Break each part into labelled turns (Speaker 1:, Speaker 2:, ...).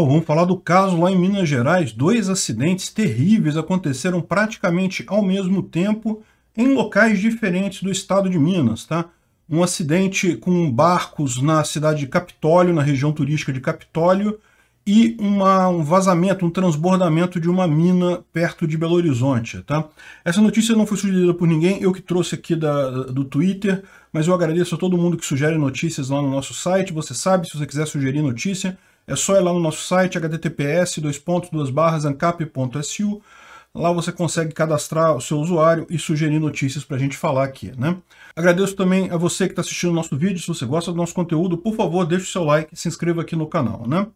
Speaker 1: vamos falar do caso lá em Minas Gerais. Dois acidentes terríveis aconteceram praticamente ao mesmo tempo em locais diferentes do estado de Minas, tá? Um acidente com barcos na cidade de Capitólio, na região turística de Capitólio, e uma, um vazamento, um transbordamento de uma mina perto de Belo Horizonte. Tá? Essa notícia não foi sugerida por ninguém, eu que trouxe aqui da, do Twitter, mas eu agradeço a todo mundo que sugere notícias lá no nosso site. Você sabe, se você quiser sugerir notícia, é só ir lá no nosso site https ancap.su. Lá você consegue cadastrar o seu usuário e sugerir notícias para a gente falar aqui, né? Agradeço também a você que está assistindo o nosso vídeo. Se você gosta do nosso conteúdo, por favor, deixe o seu like e se inscreva aqui no canal, né?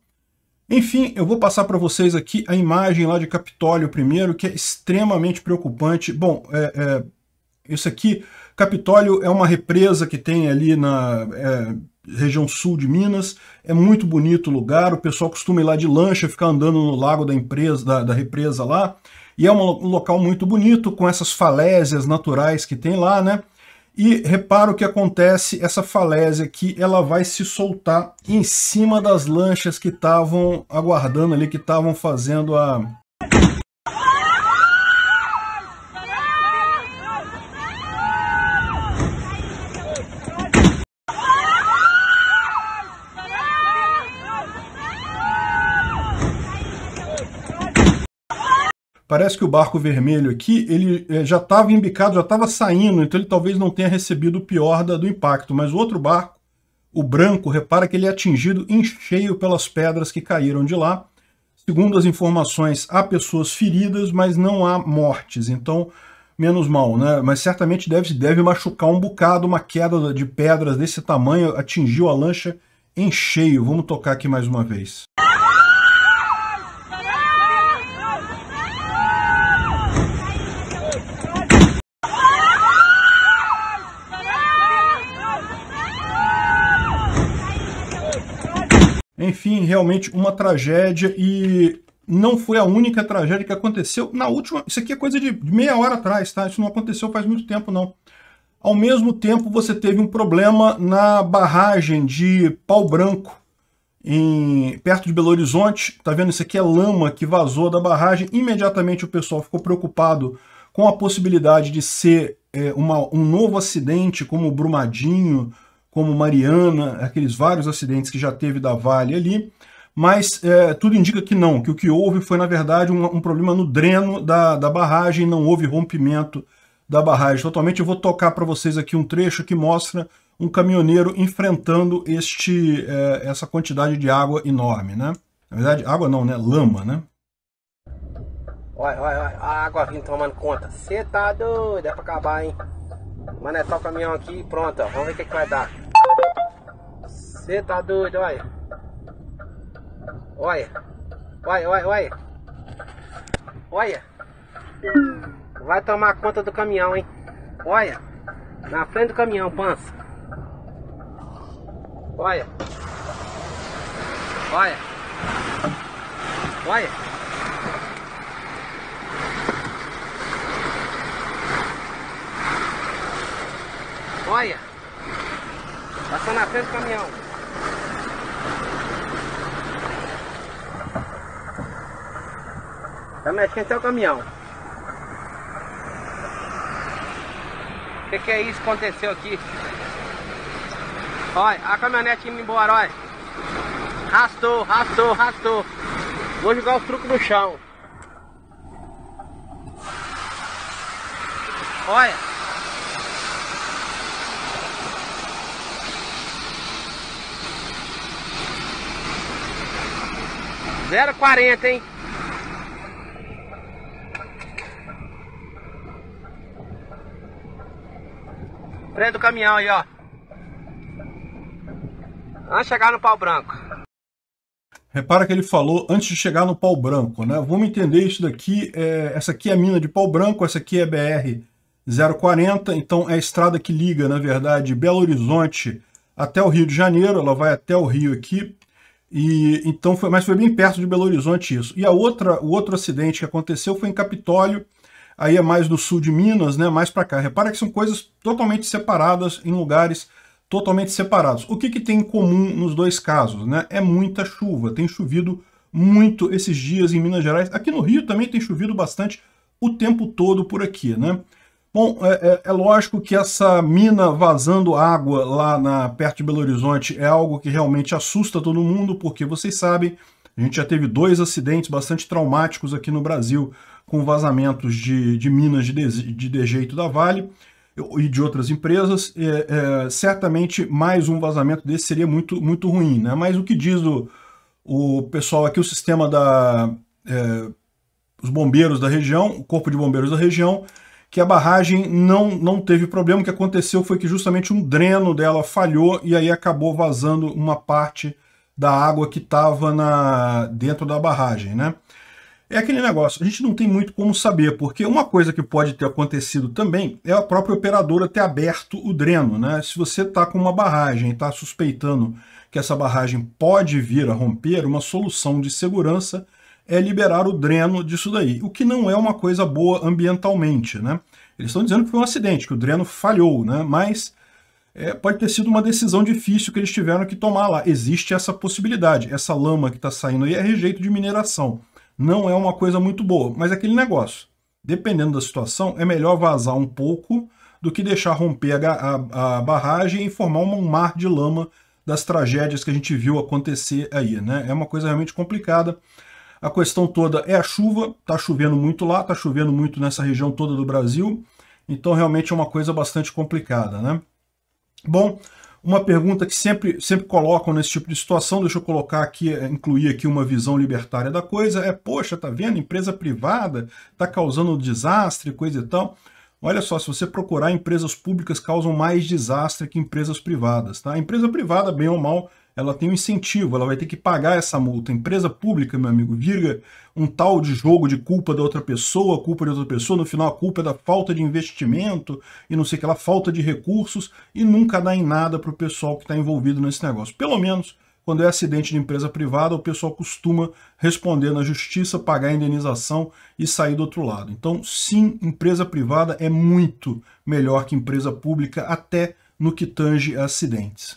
Speaker 1: Enfim, eu vou passar para vocês aqui a imagem lá de Capitólio primeiro, que é extremamente preocupante. Bom, é, é, isso aqui, Capitólio é uma represa que tem ali na... É, região sul de Minas. É muito bonito o lugar, o pessoal costuma ir lá de lancha, ficar andando no lago da empresa, da, da represa lá. E é um local muito bonito, com essas falésias naturais que tem lá, né? E repara o que acontece, essa falésia aqui, ela vai se soltar em cima das lanchas que estavam aguardando ali, que estavam fazendo a, Parece que o barco vermelho aqui, ele eh, já estava embicado, já estava saindo, então ele talvez não tenha recebido o pior da, do impacto. Mas o outro barco, o branco, repara que ele é atingido em cheio pelas pedras que caíram de lá. Segundo as informações, há pessoas feridas, mas não há mortes. Então, menos mal, né? Mas certamente deve, deve machucar um bocado, uma queda de pedras desse tamanho atingiu a lancha em cheio. Vamos tocar aqui mais uma vez. Enfim, realmente uma tragédia e não foi a única tragédia que aconteceu na última... Isso aqui é coisa de meia hora atrás, tá? Isso não aconteceu faz muito tempo, não. Ao mesmo tempo, você teve um problema na barragem de Pau Branco, em, perto de Belo Horizonte. Tá vendo? Isso aqui é lama que vazou da barragem. Imediatamente o pessoal ficou preocupado com a possibilidade de ser é, uma, um novo acidente, como o Brumadinho, como Mariana, aqueles vários acidentes que já teve da Vale ali, mas é, tudo indica que não, que o que houve foi, na verdade, um, um, problema no dreno da, da barragem, não houve rompimento da barragem totalmente. Eu vou tocar para vocês aqui um trecho que mostra um caminhoneiro enfrentando este, é, essa quantidade de água enorme, né? Na verdade, água não, né? Lama, né? Olha, olha, olha, a água vindo tomando conta. Você tá doido, é pra acabar, hein? Manetar o caminhão aqui e pronto, ó. Vamos ver o que, é que vai dar. Você tá doido, olha. Olha. Olha, olha, olha. Olha. Vai tomar conta do caminhão, hein? Olha. Na frente do caminhão, pança. Olha. Olha. Olha. Olha. Passou na frente do caminhão. Tá mexendo seu caminhão. O que, que, é isso que aconteceu aqui? Olha, a caminhonete indo embora, olha. Rastou, rastou, rastou. Vou jogar o truco no chão. Olha. Zero quarenta, hein? frente do caminhão aí, ó. Antes de chegar no pau branco. Repara que ele falou antes de chegar no pau branco, né? Vamos entender isso daqui. É, essa aqui é a mina de pau branco, essa aqui é BR 040, então é a estrada que liga, na verdade, Belo Horizonte até o Rio de Janeiro, ela vai até o Rio aqui. E então foi, mas foi bem perto de Belo Horizonte isso. E a outra, o outro acidente que aconteceu foi em Capitólio, aí é mais do sul de Minas, né, mais para cá. Repara que são coisas totalmente separadas em lugares totalmente separados. O que, que tem em comum nos dois casos? Né? É muita chuva, tem chovido muito esses dias em Minas Gerais. Aqui no Rio também tem chovido bastante o tempo todo por aqui. Né? Bom, é, é, é lógico que essa mina vazando água lá na, perto de Belo Horizonte é algo que realmente assusta todo mundo, porque vocês sabem, a gente já teve dois acidentes bastante traumáticos aqui no Brasil com vazamentos de, de minas de, de, dejeito da Vale e de outras empresas, é, é, certamente mais um vazamento desse seria muito, muito ruim. Né? Mas o que diz o, o pessoal aqui, o sistema da. É, os bombeiros da região, o corpo de bombeiros da região, que a barragem não, não teve problema. O que aconteceu foi que justamente um dreno dela falhou e aí acabou vazando uma parte da água que estava dentro da barragem. Né? É aquele negócio, a gente não tem muito como saber, porque uma coisa que pode ter acontecido também é a própria operadora ter aberto o dreno. Né? Se você está com uma barragem e está suspeitando que essa barragem pode vir a romper, uma solução de segurança é liberar o dreno disso daí, o que não é uma coisa boa ambientalmente. Né? Eles estão dizendo que foi um acidente, que o dreno falhou, né? mas é, pode ter sido uma decisão difícil que eles tiveram que tomar lá. Existe essa possibilidade. Essa lama que está saindo aí é rejeito de mineração não é uma coisa muito boa. Mas é aquele negócio, dependendo da situação, é melhor vazar um pouco do que deixar romper a, a, a barragem e formar um mar de lama das tragédias que a gente viu acontecer aí, né? É uma coisa realmente complicada. A questão toda é a chuva, está chovendo muito lá, está chovendo muito nessa região toda do Brasil, então realmente é uma coisa bastante complicada, né? Bom, uma pergunta que sempre, sempre colocam nesse tipo de situação, deixa eu colocar aqui, é, incluir aqui uma visão libertária da coisa, é, poxa, tá vendo, empresa privada está causando desastre, coisa e tal. Olha só, se você procurar, empresas públicas causam mais desastre que empresas privadas, tá? A empresa privada, bem ou mal, ela tem um incentivo, ela vai ter que pagar essa multa. Empresa pública, meu amigo, vira um tal de jogo de culpa da outra pessoa, culpa de outra pessoa, no final a culpa é da falta de investimento e não sei que lá, falta de recursos e nunca dá em nada para o pessoal que está envolvido nesse negócio. Pelo menos quando é acidente de empresa privada, o pessoal costuma responder na justiça, pagar a indenização e sair do outro lado. Então, sim, empresa privada é muito melhor que empresa pública, até no que tange a acidentes.